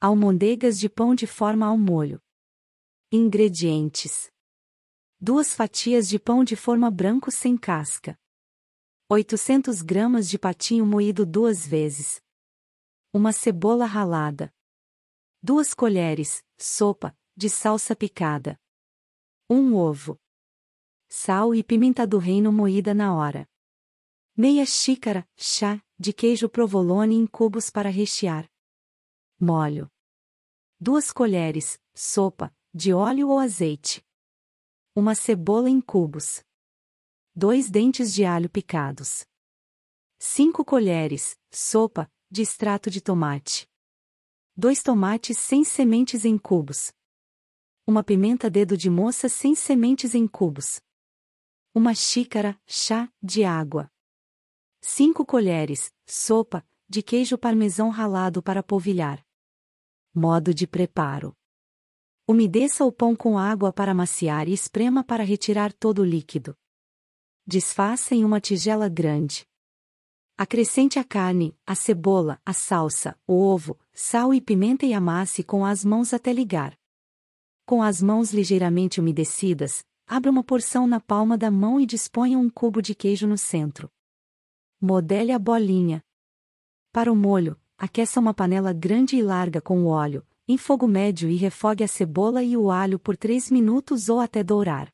Almôndegas de pão de forma ao molho. Ingredientes: 2 fatias de pão de forma branco sem casca. 800 gramas de patinho moído duas vezes. Uma cebola ralada. 2 colheres, sopa, de salsa picada. Um ovo. Sal e pimenta do reino moída na hora. Meia xícara, chá, de queijo provolone em cubos para rechear molho. 2 colheres, sopa, de óleo ou azeite. Uma cebola em cubos. 2 dentes de alho picados. 5 colheres, sopa, de extrato de tomate. 2 tomates sem sementes em cubos. Uma pimenta dedo de moça sem sementes em cubos. Uma xícara, chá, de água. 5 colheres, sopa, de queijo parmesão ralado para polvilhar. Modo de preparo: Umedeça o pão com água para maciar e esprema para retirar todo o líquido. Desfaça em uma tigela grande. Acrescente a carne, a cebola, a salsa, o ovo, sal e pimenta e amasse com as mãos até ligar. Com as mãos ligeiramente umedecidas, abra uma porção na palma da mão e disponha um cubo de queijo no centro. Modele a bolinha. Para o molho, Aqueça uma panela grande e larga com o óleo, em fogo médio e refogue a cebola e o alho por 3 minutos ou até dourar.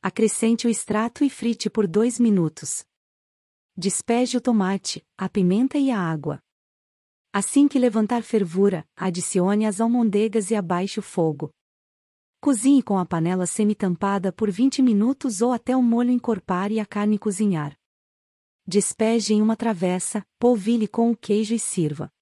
Acrescente o extrato e frite por 2 minutos. Despeje o tomate, a pimenta e a água. Assim que levantar fervura, adicione as almôndegas e abaixe o fogo. Cozinhe com a panela semi-tampada por 20 minutos ou até o molho encorpar e a carne cozinhar. Despeje em uma travessa, polvilhe com o queijo e sirva.